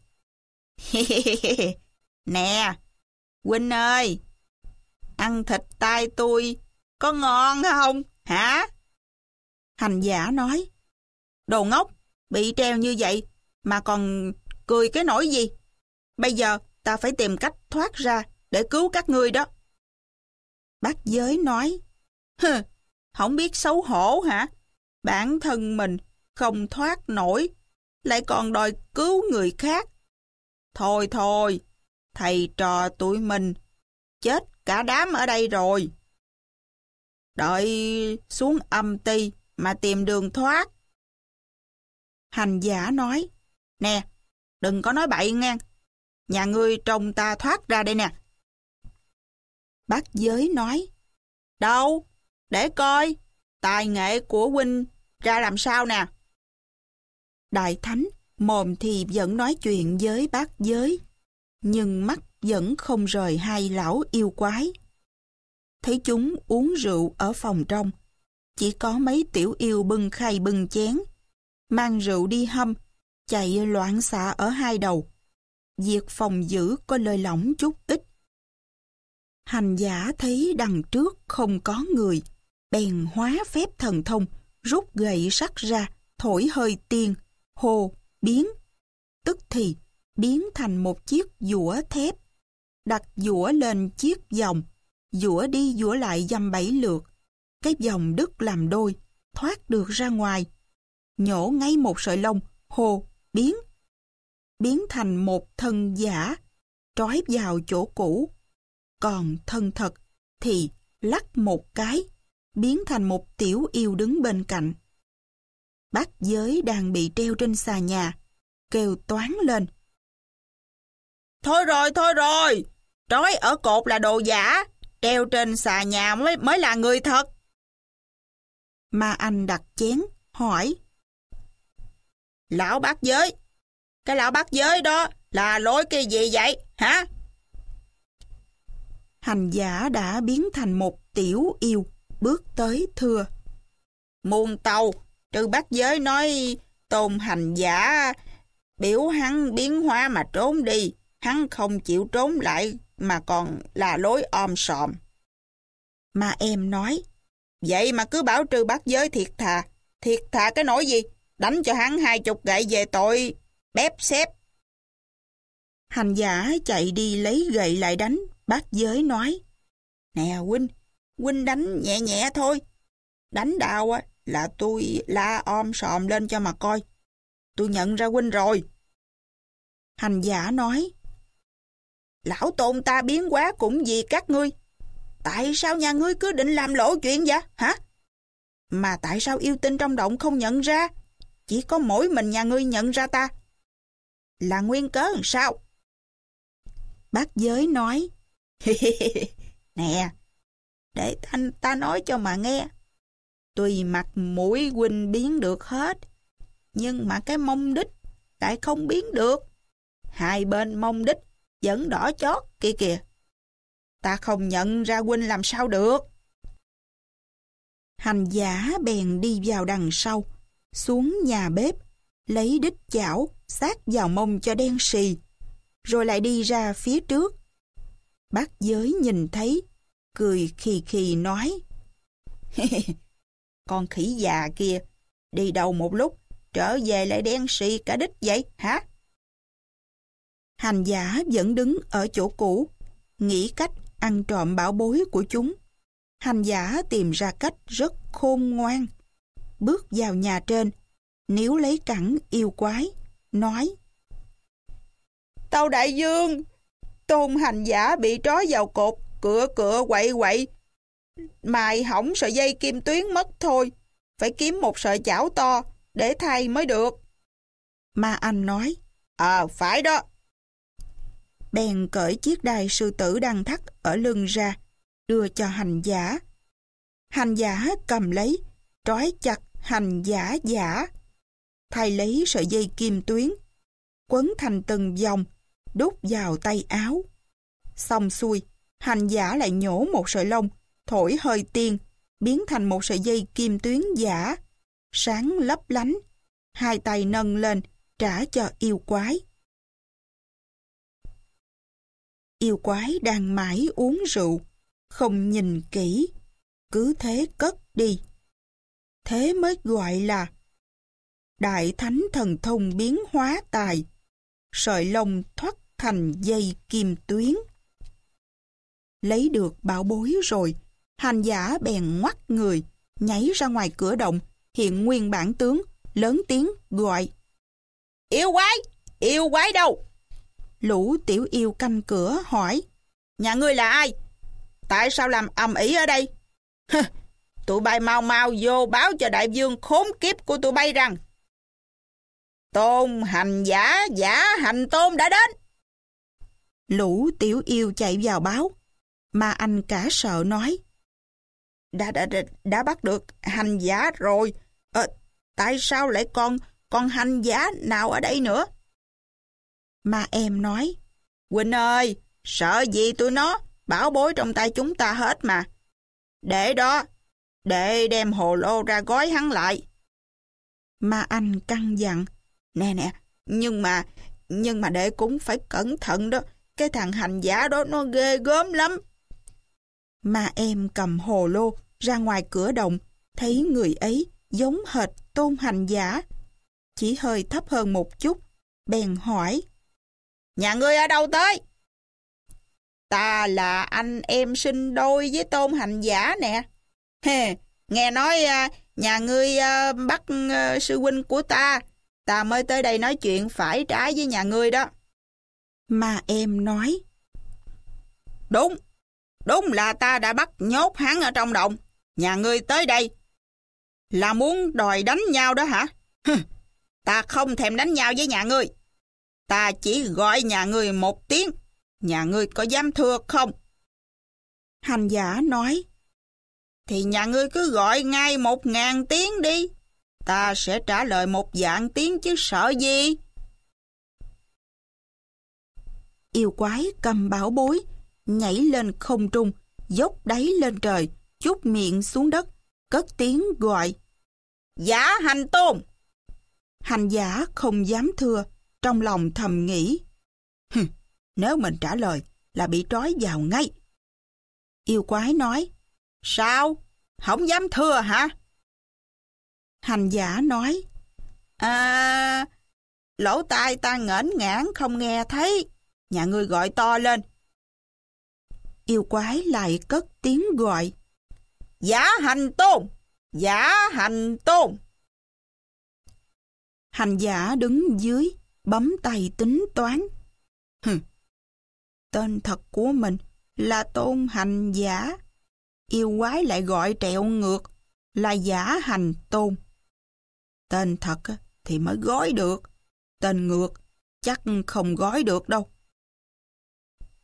Nè, Huynh ơi, ăn thịt tai tôi có ngon không, hả? Hành giả nói Đồ ngốc, bị treo như vậy mà còn Cười cái nỗi gì? Bây giờ ta phải tìm cách thoát ra để cứu các ngươi đó. Bác giới nói, Hừ, không biết xấu hổ hả? Bản thân mình không thoát nổi, lại còn đòi cứu người khác. Thôi thôi, thầy trò tụi mình, chết cả đám ở đây rồi. Đợi xuống âm ti mà tìm đường thoát. Hành giả nói, Nè, Đừng có nói bậy ngang. Nhà ngươi trông ta thoát ra đây nè. Bác giới nói. Đâu? Để coi. Tài nghệ của huynh ra làm sao nè. Đại thánh mồm thì vẫn nói chuyện với bác giới. Nhưng mắt vẫn không rời hai lão yêu quái. Thấy chúng uống rượu ở phòng trong. Chỉ có mấy tiểu yêu bưng khay bưng chén. Mang rượu đi hâm chạy loạn xạ ở hai đầu. diệt phòng giữ có lời lỏng chút ít. Hành giả thấy đằng trước không có người, bèn hóa phép thần thông, rút gậy sắt ra, thổi hơi tiên, hồ, biến. Tức thì, biến thành một chiếc dũa thép. Đặt dũa lên chiếc dòng, dũa đi dũa lại dăm bảy lượt. Cái dòng đứt làm đôi, thoát được ra ngoài. Nhổ ngay một sợi lông, hồ, biến, biến thành một thân giả, trói vào chỗ cũ. Còn thân thật thì lắc một cái, biến thành một tiểu yêu đứng bên cạnh. Bác giới đang bị treo trên xà nhà, kêu toán lên. Thôi rồi, thôi rồi, trói ở cột là đồ giả, treo trên xà nhà mới, mới là người thật. Ma Anh đặt chén, hỏi. Lão bác giới. Cái lão bác giới đó là lối cái gì vậy? Hả? Hành giả đã biến thành một tiểu yêu, bước tới thưa. Muôn tàu, trừ bác giới nói tôn hành giả, biểu hắn biến hóa mà trốn đi, hắn không chịu trốn lại mà còn là lối om sòm. Mà em nói, vậy mà cứ bảo trừ bác giới thiệt thà, thiệt thà cái nỗi gì? đánh cho hắn hai chục gậy về tội bếp xếp. Hành giả chạy đi lấy gậy lại đánh, bác giới nói. Nè huynh, huynh đánh nhẹ nhẹ thôi. Đánh đau á, là tôi la om sòm lên cho mà coi. Tôi nhận ra huynh rồi. Hành giả nói. Lão tôn ta biến quá cũng vì các ngươi. Tại sao nhà ngươi cứ định làm lỗ chuyện vậy, hả? Mà tại sao yêu tinh trong động không nhận ra? Chỉ có mỗi mình nhà ngươi nhận ra ta. Là nguyên cớ làm sao? Bác giới nói. nè, để ta, ta nói cho mà nghe. Tùy mặt mũi huynh biến được hết, nhưng mà cái mông đích lại không biến được. Hai bên mông đích vẫn đỏ chót kia kìa. Ta không nhận ra huynh làm sao được. Hành giả bèn đi vào đằng sau, xuống nhà bếp, lấy đít chảo, sát vào mông cho đen xì, rồi lại đi ra phía trước. Bác giới nhìn thấy, cười khì khì nói. Con khỉ già kia, đi đâu một lúc, trở về lại đen xì cả đít vậy, hả? Hành giả vẫn đứng ở chỗ cũ, nghĩ cách ăn trộm bảo bối của chúng. Hành giả tìm ra cách rất khôn ngoan bước vào nhà trên, níu lấy cẳng yêu quái, nói Tàu đại dương, tôn hành giả bị trói vào cột, cửa cửa quậy quậy, mài hỏng sợi dây kim tuyến mất thôi, phải kiếm một sợi chảo to để thay mới được. Ma Anh nói, ờ à, phải đó. Bèn cởi chiếc đai sư tử đang thắt ở lưng ra, đưa cho hành giả. Hành giả cầm lấy, trói chặt hành giả giả. Thầy lấy sợi dây kim tuyến, quấn thành từng vòng, đút vào tay áo. Xong xuôi, hành giả lại nhổ một sợi lông, thổi hơi tiên, biến thành một sợi dây kim tuyến giả, sáng lấp lánh, hai tay nâng lên, trả cho yêu quái. Yêu quái đang mãi uống rượu, không nhìn kỹ, cứ thế cất đi. Thế mới gọi là Đại Thánh Thần Thông biến hóa tài, sợi lông thoát thành dây kim tuyến. Lấy được bảo bối rồi, hành giả bèn ngoắt người, nhảy ra ngoài cửa động, hiện nguyên bản tướng, lớn tiếng gọi. Yêu quái, yêu quái đâu? Lũ tiểu yêu canh cửa hỏi, nhà ngươi là ai? Tại sao làm ầm ĩ ở đây? Tụi bay mau mau vô báo cho đại vương khốn kiếp của tụi bay rằng Tôn hành giả, giả hành tôn đã đến. Lũ tiểu yêu chạy vào báo, mà anh cả sợ nói. Đã, đã, đã, đã bắt được hành giả rồi, à, tại sao lại còn, còn hành giả nào ở đây nữa? Mà em nói, Quỳnh ơi, sợ gì tụi nó, bảo bối trong tay chúng ta hết mà. Để đó, để đem hồ lô ra gói hắn lại. Ma Anh căng dặn, nè nè, nhưng mà, nhưng mà đệ cũng phải cẩn thận đó, cái thằng hành giả đó nó ghê gớm lắm. Ma em cầm hồ lô ra ngoài cửa đồng, thấy người ấy giống hệt tôn hành giả, chỉ hơi thấp hơn một chút, bèn hỏi. Nhà ngươi ở đâu tới? Ta là anh em sinh đôi với tôn hành giả nè. Hề, nghe nói à, nhà ngươi à, bắt à, sư huynh của ta, ta mới tới đây nói chuyện phải trái với nhà ngươi đó. Mà em nói. Đúng, đúng là ta đã bắt nhốt hắn ở trong động. Nhà ngươi tới đây là muốn đòi đánh nhau đó hả? ta không thèm đánh nhau với nhà ngươi. Ta chỉ gọi nhà ngươi một tiếng. Nhà ngươi có dám thưa không? Hành giả nói thì nhà ngươi cứ gọi ngay một ngàn tiếng đi. Ta sẽ trả lời một dạng tiếng chứ sợ gì. Yêu quái cầm bảo bối, nhảy lên không trung, dốc đáy lên trời, chút miệng xuống đất, cất tiếng gọi. Giả hành tôn! Hành giả không dám thưa, trong lòng thầm nghĩ. Hừ, nếu mình trả lời là bị trói vào ngay. Yêu quái nói, Sao? Không dám thưa hả? Hành giả nói, À, lỗ tai ta ngẩn ngãn không nghe thấy. Nhà ngươi gọi to lên. Yêu quái lại cất tiếng gọi. Giả hành tôn! Giả hành tôn! Hành giả đứng dưới, bấm tay tính toán. Hừm, tên thật của mình là tôn hành giả yêu quái lại gọi trẹo ngược là giả hành tôn. Tên thật thì mới gói được, tên ngược chắc không gói được đâu.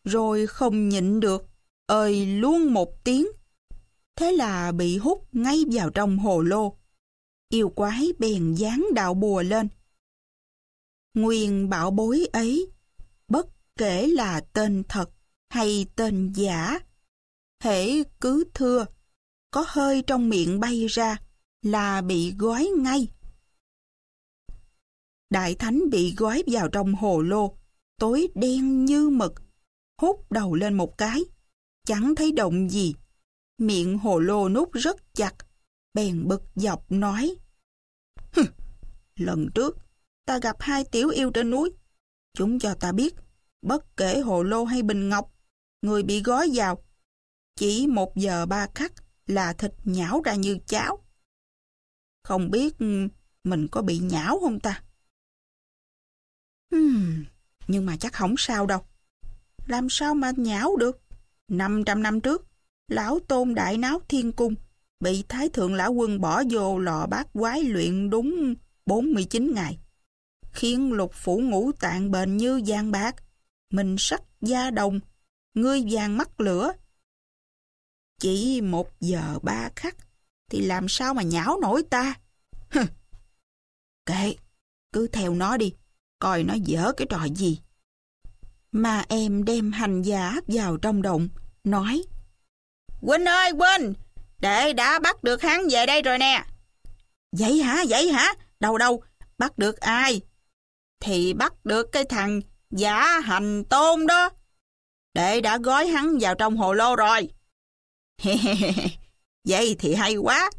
Rồi không nhịn được, ơi luôn một tiếng. Thế là bị hút ngay vào trong hồ lô. Yêu quái bèn dán đạo bùa lên. Nguyên bảo bối ấy, bất kể là tên thật hay tên giả, hễ cứ thưa, có hơi trong miệng bay ra là bị gói ngay. Đại Thánh bị gói vào trong hồ lô, tối đen như mực, hút đầu lên một cái, chẳng thấy động gì. Miệng hồ lô nút rất chặt, bèn bực dọc nói. lần trước, ta gặp hai tiểu yêu trên núi. Chúng cho ta biết, bất kể hồ lô hay bình ngọc, người bị gói vào chỉ một giờ ba khắc là thịt nhão ra như cháo. Không biết ừ, mình có bị nhão không ta? Hmm, nhưng mà chắc không sao đâu. Làm sao mà nhão được? 500 năm trước, lão tôn đại náo thiên cung, bị thái thượng lão quân bỏ vô lò bát quái luyện đúng 49 ngày. Khiến lục phủ ngũ tạng bền như giang bạc, mình sắc da đồng, ngươi vàng mắt lửa, chỉ một giờ ba khắc thì làm sao mà nhão nổi ta? Kệ, cứ theo nó đi, coi nó dở cái trò gì. Mà em đem hành giả vào trong động, nói Quỳnh ơi, Quỳnh, đệ đã bắt được hắn về đây rồi nè. Vậy hả, vậy hả? Đâu đâu, bắt được ai? Thì bắt được cái thằng giả hành tôn đó. Đệ đã gói hắn vào trong hồ lô rồi. Vậy thì hay quá.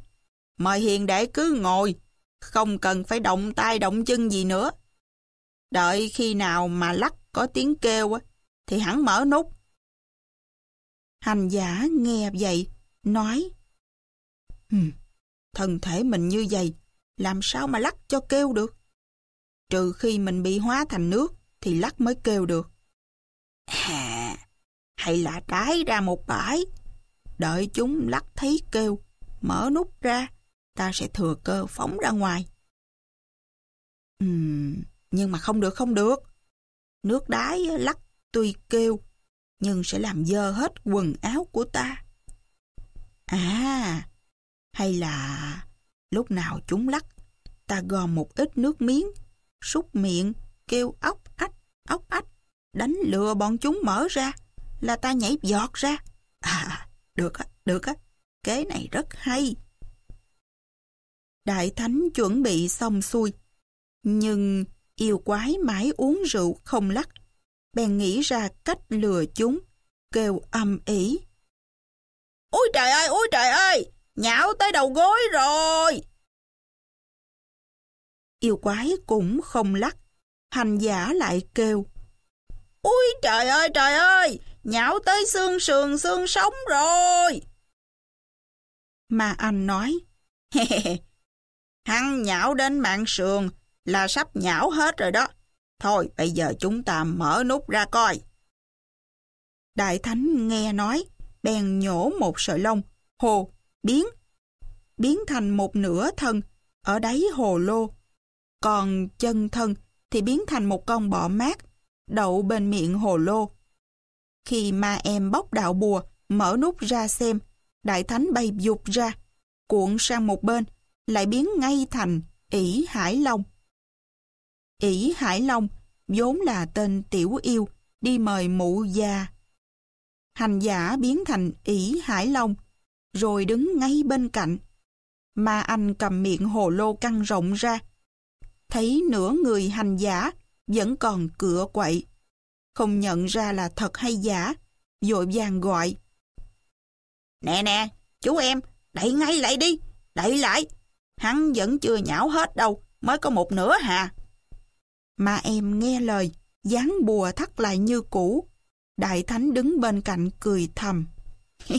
Mời hiền đệ cứ ngồi, không cần phải động tay động chân gì nữa. Đợi khi nào mà lắc có tiếng kêu thì hẳn mở nút. Hành giả nghe vậy, nói Ừm, thân thể mình như vậy, làm sao mà lắc cho kêu được? Trừ khi mình bị hóa thành nước, thì lắc mới kêu được. À, hay là trái ra một bãi, Đợi chúng lắc thấy kêu, mở nút ra, ta sẽ thừa cơ phóng ra ngoài. Ừm, nhưng mà không được không được. Nước đái lắc tuy kêu, nhưng sẽ làm dơ hết quần áo của ta. À, hay là lúc nào chúng lắc, ta gom một ít nước miếng, súc miệng, kêu ốc ách, ốc ách, đánh lừa bọn chúng mở ra, là ta nhảy giọt ra. À, được á, được á, kế này rất hay. Đại thánh chuẩn bị xong xuôi, nhưng yêu quái mãi uống rượu không lắc, bèn nghĩ ra cách lừa chúng, kêu âm ý. Ôi trời ơi, ôi trời ơi, nhão tới đầu gối rồi. Yêu quái cũng không lắc, hành giả lại kêu. Ôi trời ơi, trời ơi, nhão tới xương sườn xương sống rồi. Mà anh nói, hắn nhão đến mạng sườn là sắp nhão hết rồi đó. Thôi bây giờ chúng ta mở nút ra coi. Đại Thánh nghe nói, bèn nhổ một sợi lông, hồ, biến, biến thành một nửa thân, ở đáy hồ lô. Còn chân thân thì biến thành một con bọ mát, đậu bên miệng hồ lô. Khi ma em bóc đạo bùa, mở nút ra xem, đại thánh bay dục ra, cuộn sang một bên, lại biến ngay thành ỷ Hải Long. ỷ Hải Long vốn là tên tiểu yêu, đi mời mụ già. Hành giả biến thành ỷ Hải Long, rồi đứng ngay bên cạnh. Ma anh cầm miệng hồ lô căng rộng ra, thấy nửa người hành giả vẫn còn cửa quậy không nhận ra là thật hay giả, vội vàng gọi. Nè nè, chú em, đẩy ngay lại đi, đẩy lại. Hắn vẫn chưa nhão hết đâu, mới có một nửa hà. Mà em nghe lời, dáng bùa thắt lại như cũ. Đại Thánh đứng bên cạnh cười thầm.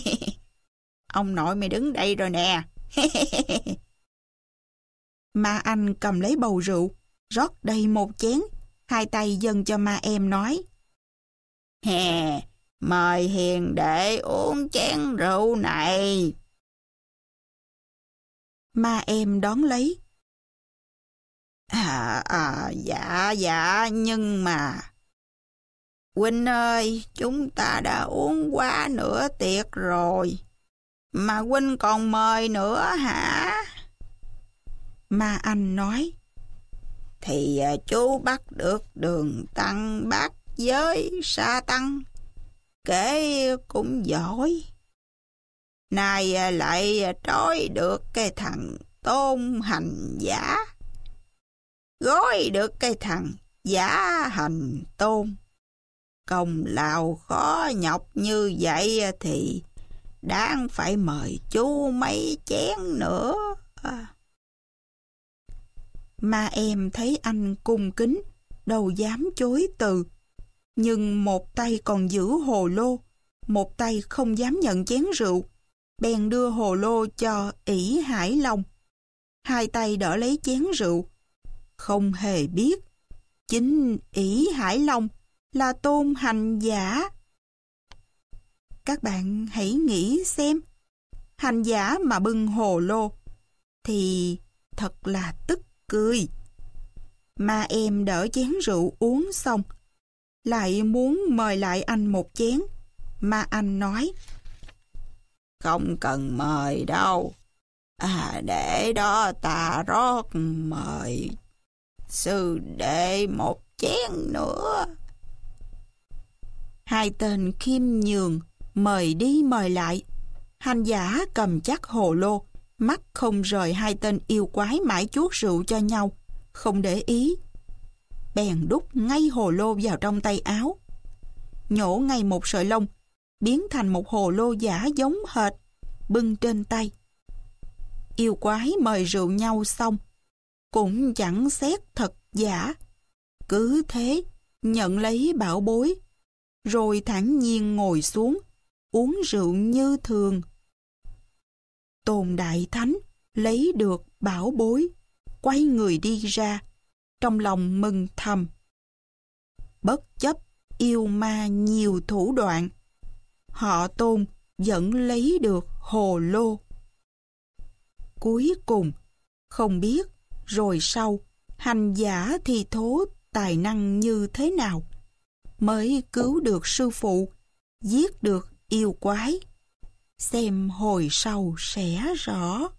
Ông nội mày đứng đây rồi nè. ma anh cầm lấy bầu rượu, rót đầy một chén, hai tay dâng cho ma em nói. Hè, mời hiền đệ uống chén rượu này. Ma em đón lấy. À, à, dạ, dạ, nhưng mà... Huynh ơi, chúng ta đã uống quá nửa tiệc rồi. Mà Huynh còn mời nữa hả? Ma Anh nói. Thì à, chú bắt được đường tăng bác với sa tăng, kể cũng giỏi. nay à, lại à, trói được cái thằng tôn hành giả, gói được cái thằng giả hành tôn. Công lao khó nhọc như vậy à, thì đang phải mời chú mấy chén nữa. Mà em thấy anh cung kính, đâu dám chối từ nhưng một tay còn giữ hồ lô, một tay không dám nhận chén rượu, bèn đưa hồ lô cho ỷ Hải Long. Hai tay đỡ lấy chén rượu, không hề biết. Chính ỷ Hải Long là tôn hành giả. Các bạn hãy nghĩ xem, hành giả mà bưng hồ lô thì thật là tức cười. Mà em đỡ chén rượu uống xong, lại muốn mời lại anh một chén. Mà anh nói, không cần mời đâu. À để đó ta rót mời sư đệ một chén nữa. Hai tên khiêm nhường, mời đi mời lại. Hành giả cầm chắc hồ lô, mắt không rời hai tên yêu quái mãi chuốt rượu cho nhau, không để ý bèn đút ngay hồ lô vào trong tay áo. Nhổ ngay một sợi lông, biến thành một hồ lô giả giống hệt, bưng trên tay. Yêu quái mời rượu nhau xong, cũng chẳng xét thật giả. Cứ thế, nhận lấy bảo bối, rồi thản nhiên ngồi xuống, uống rượu như thường. Tôn Đại Thánh lấy được bảo bối, quay người đi ra trong lòng mừng thầm. Bất chấp yêu ma nhiều thủ đoạn, họ tôn vẫn lấy được hồ lô. Cuối cùng, không biết rồi sau hành giả thì thố tài năng như thế nào mới cứu được sư phụ, giết được yêu quái. Xem hồi sau sẽ rõ.